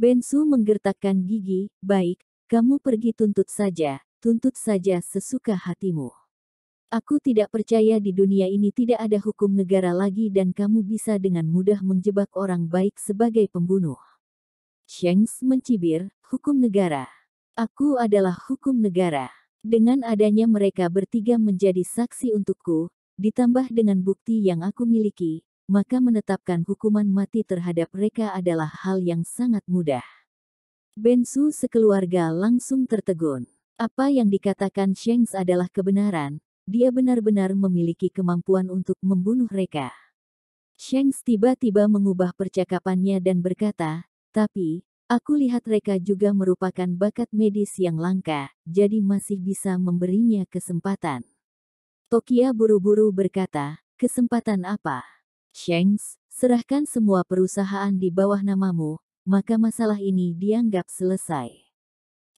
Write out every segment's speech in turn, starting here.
Bensu menggertakkan gigi, baik, kamu pergi tuntut saja, tuntut saja sesuka hatimu. Aku tidak percaya di dunia ini tidak ada hukum negara lagi dan kamu bisa dengan mudah menjebak orang baik sebagai pembunuh. Shanks mencibir, hukum negara. Aku adalah hukum negara. Dengan adanya mereka bertiga menjadi saksi untukku, ditambah dengan bukti yang aku miliki, maka menetapkan hukuman mati terhadap mereka adalah hal yang sangat mudah. Bensu sekeluarga langsung tertegun. Apa yang dikatakan Shanks adalah kebenaran, dia benar-benar memiliki kemampuan untuk membunuh mereka. Shanks tiba-tiba mengubah percakapannya dan berkata, tapi, aku lihat mereka juga merupakan bakat medis yang langka, jadi masih bisa memberinya kesempatan. Tokia buru-buru berkata, kesempatan apa? Shanks, serahkan semua perusahaan di bawah namamu, maka masalah ini dianggap selesai.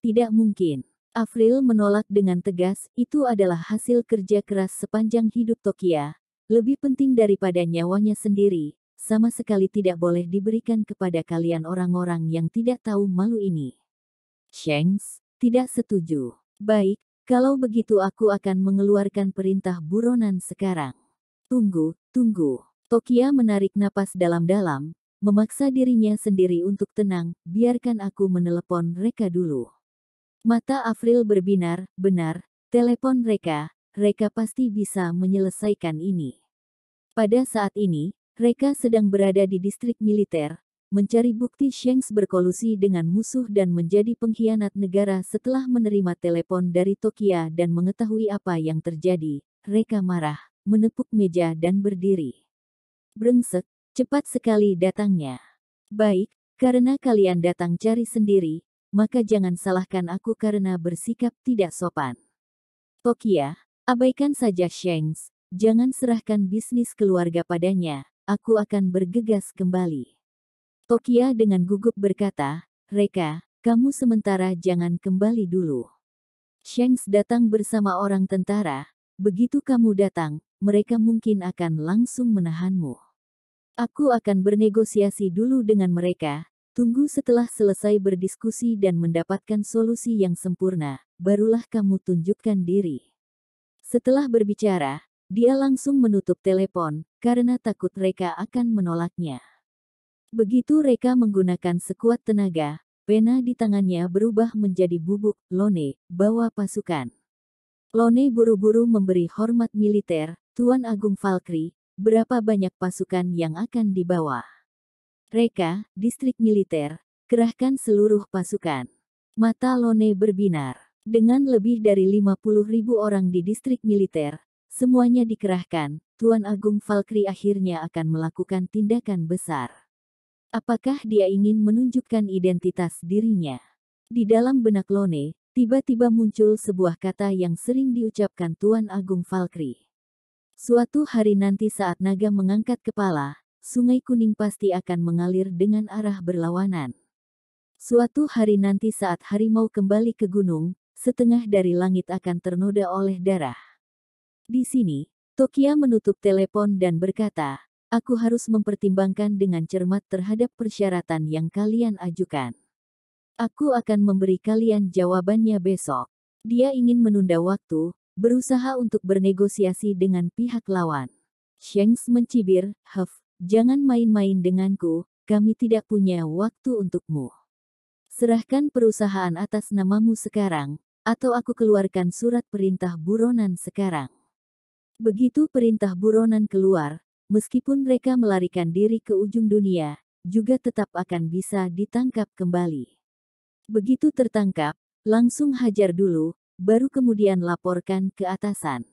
Tidak mungkin. Afril menolak dengan tegas, itu adalah hasil kerja keras sepanjang hidup Tokia, lebih penting daripada nyawanya sendiri, sama sekali tidak boleh diberikan kepada kalian orang-orang yang tidak tahu malu ini. Shanks, tidak setuju. Baik, kalau begitu aku akan mengeluarkan perintah buronan sekarang. Tunggu, tunggu. Tokia menarik napas dalam-dalam, memaksa dirinya sendiri untuk tenang, biarkan aku menelepon Reka dulu. Mata Afril berbinar, benar, telepon Reka, Reka pasti bisa menyelesaikan ini. Pada saat ini, Reka sedang berada di distrik militer, mencari bukti Shanks berkolusi dengan musuh dan menjadi pengkhianat negara setelah menerima telepon dari Tokia dan mengetahui apa yang terjadi. Reka marah, menepuk meja dan berdiri. Brengsek, cepat sekali datangnya. Baik, karena kalian datang cari sendiri, maka jangan salahkan aku karena bersikap tidak sopan. Tokia, abaikan saja Shanks, jangan serahkan bisnis keluarga padanya, aku akan bergegas kembali. Tokia dengan gugup berkata, Reka, kamu sementara jangan kembali dulu. Shanks datang bersama orang tentara, begitu kamu datang, mereka mungkin akan langsung menahanmu. Aku akan bernegosiasi dulu dengan mereka. Tunggu setelah selesai berdiskusi dan mendapatkan solusi yang sempurna, barulah kamu tunjukkan diri. Setelah berbicara, dia langsung menutup telepon karena takut mereka akan menolaknya. Begitu mereka menggunakan sekuat tenaga, pena di tangannya berubah menjadi bubuk, Lone, bawa pasukan. Lone buru-buru memberi hormat militer, Tuan Agung Falkri, berapa banyak pasukan yang akan dibawa. Reka, distrik militer, kerahkan seluruh pasukan. Mata Lone berbinar. Dengan lebih dari 50 ribu orang di distrik militer, semuanya dikerahkan, Tuan Agung Valkyrie akhirnya akan melakukan tindakan besar. Apakah dia ingin menunjukkan identitas dirinya? Di dalam benak Lone, tiba-tiba muncul sebuah kata yang sering diucapkan Tuan Agung Valkyrie. Suatu hari nanti saat naga mengangkat kepala, sungai kuning pasti akan mengalir dengan arah berlawanan. Suatu hari nanti saat harimau kembali ke gunung, setengah dari langit akan ternoda oleh darah. Di sini, Tokia menutup telepon dan berkata, aku harus mempertimbangkan dengan cermat terhadap persyaratan yang kalian ajukan. Aku akan memberi kalian jawabannya besok. Dia ingin menunda waktu, berusaha untuk bernegosiasi dengan pihak lawan. Shanks mencibir, Huff, jangan main-main denganku, kami tidak punya waktu untukmu. Serahkan perusahaan atas namamu sekarang, atau aku keluarkan surat perintah buronan sekarang. Begitu perintah buronan keluar, meskipun mereka melarikan diri ke ujung dunia, juga tetap akan bisa ditangkap kembali. Begitu tertangkap, langsung hajar dulu, baru kemudian laporkan ke atasan.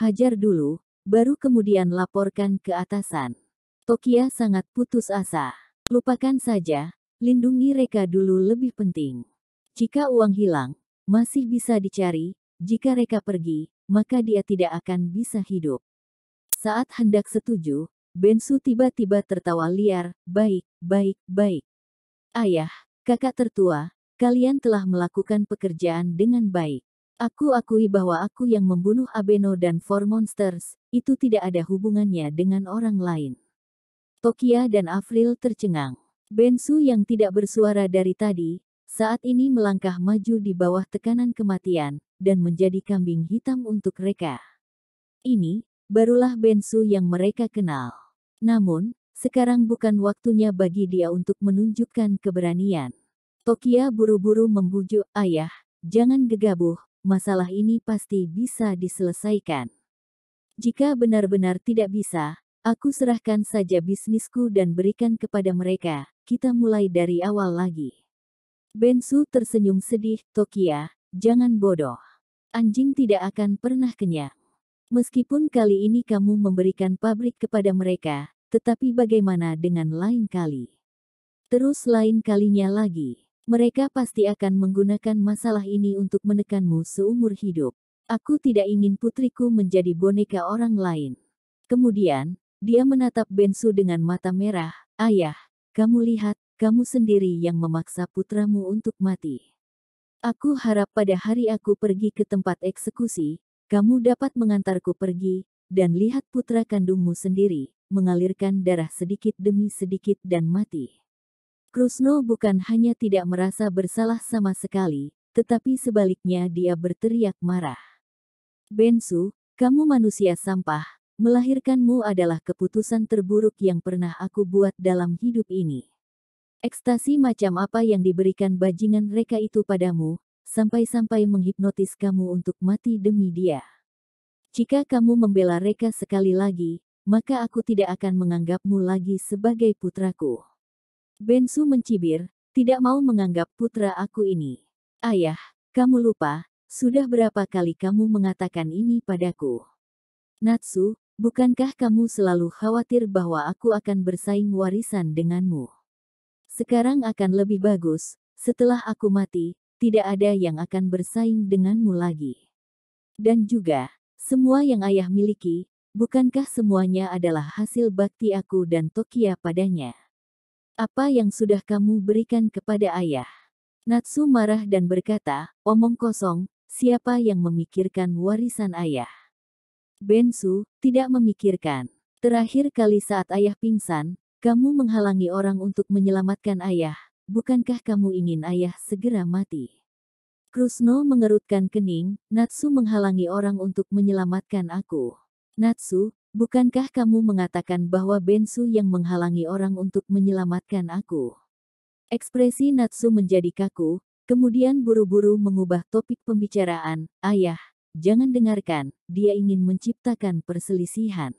Hajar dulu, baru kemudian laporkan ke atasan. Tokia sangat putus asa. Lupakan saja, lindungi reka dulu lebih penting. Jika uang hilang, masih bisa dicari, jika reka pergi, maka dia tidak akan bisa hidup. Saat hendak setuju, Bensu tiba-tiba tertawa liar, baik, baik, baik. Ayah, kakak tertua, Kalian telah melakukan pekerjaan dengan baik. Aku akui bahwa aku yang membunuh Abeno dan Four Monsters, itu tidak ada hubungannya dengan orang lain. Tokia dan Afril tercengang. Bensu yang tidak bersuara dari tadi, saat ini melangkah maju di bawah tekanan kematian, dan menjadi kambing hitam untuk mereka. Ini, barulah Bensu yang mereka kenal. Namun, sekarang bukan waktunya bagi dia untuk menunjukkan keberanian. Tokia buru-buru membujuk ayah, jangan gegabah, masalah ini pasti bisa diselesaikan. Jika benar-benar tidak bisa, aku serahkan saja bisnisku dan berikan kepada mereka, kita mulai dari awal lagi. Bensu tersenyum sedih, Tokia, jangan bodoh. Anjing tidak akan pernah kenyang. Meskipun kali ini kamu memberikan pabrik kepada mereka, tetapi bagaimana dengan lain kali? Terus lain kalinya lagi. Mereka pasti akan menggunakan masalah ini untuk menekanmu seumur hidup. Aku tidak ingin putriku menjadi boneka orang lain. Kemudian, dia menatap Bensu dengan mata merah. Ayah, kamu lihat, kamu sendiri yang memaksa putramu untuk mati. Aku harap pada hari aku pergi ke tempat eksekusi, kamu dapat mengantarku pergi, dan lihat putra kandungmu sendiri, mengalirkan darah sedikit demi sedikit dan mati. Krusno bukan hanya tidak merasa bersalah sama sekali, tetapi sebaliknya dia berteriak marah. Bensu, kamu manusia sampah, melahirkanmu adalah keputusan terburuk yang pernah aku buat dalam hidup ini. Ekstasi macam apa yang diberikan bajingan reka itu padamu, sampai-sampai menghipnotis kamu untuk mati demi dia. Jika kamu membela Reka sekali lagi, maka aku tidak akan menganggapmu lagi sebagai putraku. Bensu mencibir, tidak mau menganggap putra aku ini. Ayah, kamu lupa, sudah berapa kali kamu mengatakan ini padaku. Natsu, bukankah kamu selalu khawatir bahwa aku akan bersaing warisan denganmu? Sekarang akan lebih bagus, setelah aku mati, tidak ada yang akan bersaing denganmu lagi. Dan juga, semua yang ayah miliki, bukankah semuanya adalah hasil bakti aku dan Tokia padanya? Apa yang sudah kamu berikan kepada ayah? Natsu marah dan berkata, omong kosong, siapa yang memikirkan warisan ayah? Bensu, tidak memikirkan. Terakhir kali saat ayah pingsan, kamu menghalangi orang untuk menyelamatkan ayah, bukankah kamu ingin ayah segera mati? Krusno mengerutkan kening, Natsu menghalangi orang untuk menyelamatkan aku. Natsu, Bukankah kamu mengatakan bahwa Bensu yang menghalangi orang untuk menyelamatkan aku? Ekspresi Natsu menjadi kaku, kemudian buru-buru mengubah topik pembicaraan. Ayah, jangan dengarkan, dia ingin menciptakan perselisihan.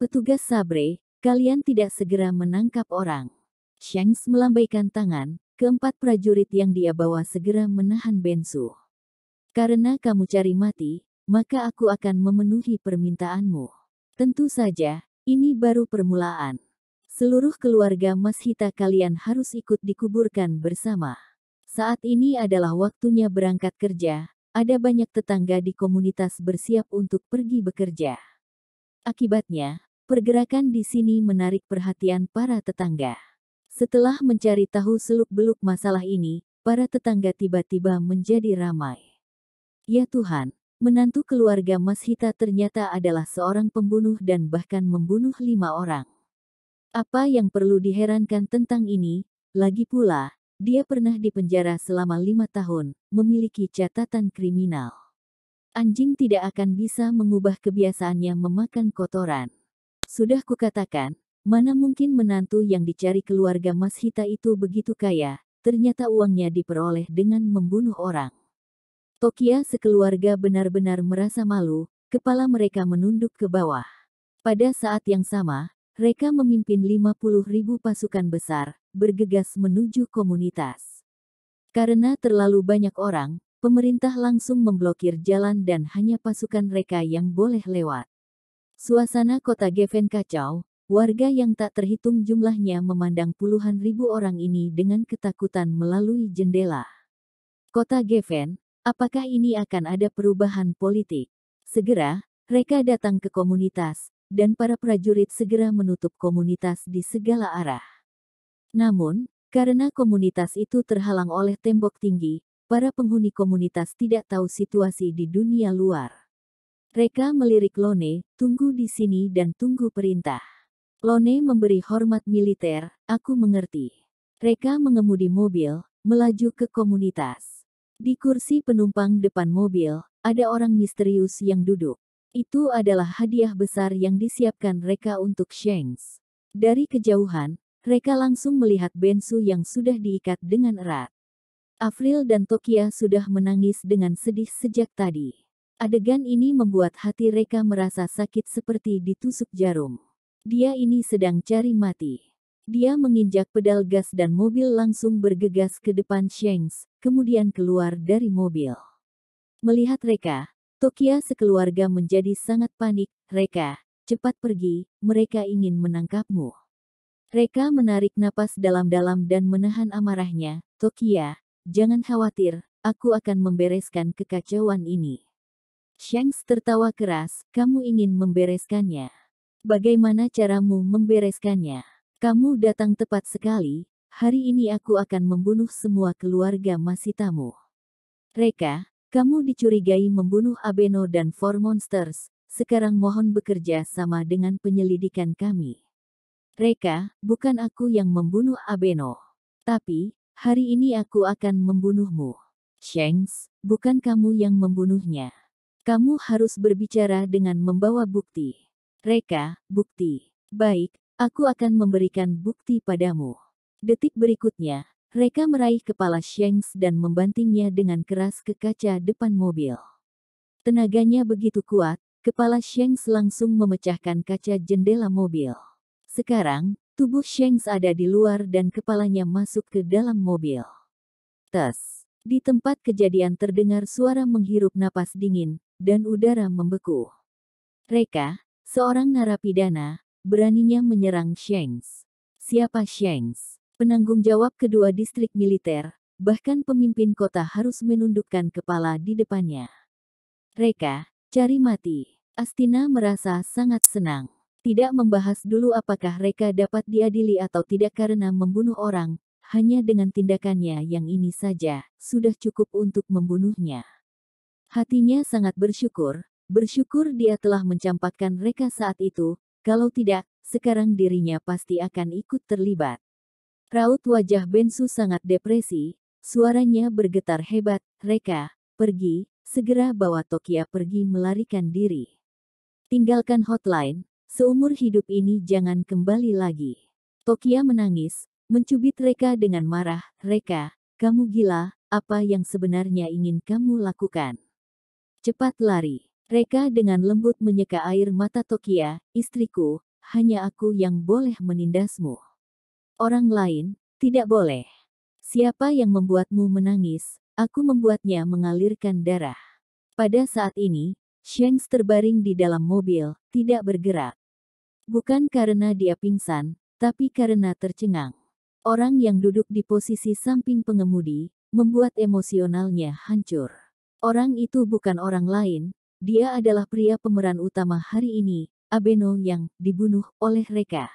Petugas Sabre, kalian tidak segera menangkap orang. Shanks melambaikan tangan, keempat prajurit yang dia bawa segera menahan Bensu. Karena kamu cari mati, maka aku akan memenuhi permintaanmu. Tentu saja, ini baru permulaan. Seluruh keluarga Mas Hita kalian harus ikut dikuburkan bersama. Saat ini adalah waktunya berangkat kerja, ada banyak tetangga di komunitas bersiap untuk pergi bekerja. Akibatnya, pergerakan di sini menarik perhatian para tetangga. Setelah mencari tahu seluk-beluk masalah ini, para tetangga tiba-tiba menjadi ramai. Ya Tuhan, menantu keluarga Mas Hita ternyata adalah seorang pembunuh dan bahkan membunuh lima orang. Apa yang perlu diherankan tentang ini, lagi pula, dia pernah dipenjara selama lima tahun, memiliki catatan kriminal. Anjing tidak akan bisa mengubah kebiasaannya memakan kotoran. Sudah kukatakan, mana mungkin menantu yang dicari keluarga Mas Hita itu begitu kaya, ternyata uangnya diperoleh dengan membunuh orang. Tokia sekeluarga benar-benar merasa malu, kepala mereka menunduk ke bawah. Pada saat yang sama, mereka memimpin 50 ribu pasukan besar, bergegas menuju komunitas. Karena terlalu banyak orang, pemerintah langsung memblokir jalan dan hanya pasukan mereka yang boleh lewat. Suasana kota Geven kacau, warga yang tak terhitung jumlahnya memandang puluhan ribu orang ini dengan ketakutan melalui jendela. Kota Geven, apakah ini akan ada perubahan politik. Segera, mereka datang ke komunitas, dan para prajurit segera menutup komunitas di segala arah. Namun, karena komunitas itu terhalang oleh tembok tinggi, para penghuni komunitas tidak tahu situasi di dunia luar. Reka melirik Lone, tunggu di sini dan tunggu perintah. Lone memberi hormat militer, aku mengerti. Reka mengemudi mobil, melaju ke komunitas. Di kursi penumpang depan mobil, ada orang misterius yang duduk. Itu adalah hadiah besar yang disiapkan Reka untuk Shanks. Dari kejauhan, Reka langsung melihat Bensu yang sudah diikat dengan erat. Afril dan Tokia sudah menangis dengan sedih sejak tadi. Adegan ini membuat hati Reka merasa sakit seperti ditusuk jarum. Dia ini sedang cari mati. Dia menginjak pedal gas dan mobil langsung bergegas ke depan Shanks, kemudian keluar dari mobil. Melihat Reka, Tokia sekeluarga menjadi sangat panik, Reka, cepat pergi, mereka ingin menangkapmu. Reka menarik napas dalam-dalam dan menahan amarahnya, Tokia, jangan khawatir, aku akan membereskan kekacauan ini. Shanks tertawa keras, kamu ingin membereskannya. Bagaimana caramu membereskannya? Kamu datang tepat sekali, Hari ini aku akan membunuh semua keluarga Masitamu. Reka, kamu dicurigai membunuh Abeno dan Four Monsters. Sekarang mohon bekerja sama dengan penyelidikan kami. Reka, bukan aku yang membunuh Abeno. Tapi, hari ini aku akan membunuhmu. Shanks, bukan kamu yang membunuhnya. Kamu harus berbicara dengan membawa bukti. Reka, bukti. Baik, aku akan memberikan bukti padamu. Detik berikutnya, Reka meraih kepala Shanks dan membantingnya dengan keras ke kaca depan mobil. Tenaganya begitu kuat, kepala Shanks langsung memecahkan kaca jendela mobil. Sekarang, tubuh Shanks ada di luar dan kepalanya masuk ke dalam mobil. Tes. Di tempat kejadian terdengar suara menghirup napas dingin, dan udara membeku. Reka, seorang narapidana, beraninya menyerang Shanks. Siapa Shanks? Penanggung jawab kedua distrik militer, bahkan pemimpin kota harus menundukkan kepala di depannya. Reka, cari mati. Astina merasa sangat senang. Tidak membahas dulu apakah Reka dapat diadili atau tidak karena membunuh orang, hanya dengan tindakannya yang ini saja, sudah cukup untuk membunuhnya. Hatinya sangat bersyukur, bersyukur dia telah mencampakkan Reka saat itu, kalau tidak, sekarang dirinya pasti akan ikut terlibat. Raut wajah Bensu sangat depresi, suaranya bergetar hebat, Reka, pergi, segera bawa Tokia pergi melarikan diri. Tinggalkan hotline, seumur hidup ini jangan kembali lagi. Tokia menangis, mencubit Reka dengan marah, Reka, kamu gila, apa yang sebenarnya ingin kamu lakukan? Cepat lari. Reka dengan lembut menyeka air mata Tokia, istriku, hanya aku yang boleh menindasmu. Orang lain, tidak boleh. Siapa yang membuatmu menangis, aku membuatnya mengalirkan darah. Pada saat ini, Shanks terbaring di dalam mobil, tidak bergerak. Bukan karena dia pingsan, tapi karena tercengang. Orang yang duduk di posisi samping pengemudi, membuat emosionalnya hancur. Orang itu bukan orang lain, dia adalah pria pemeran utama hari ini, Abeno yang dibunuh oleh Reka.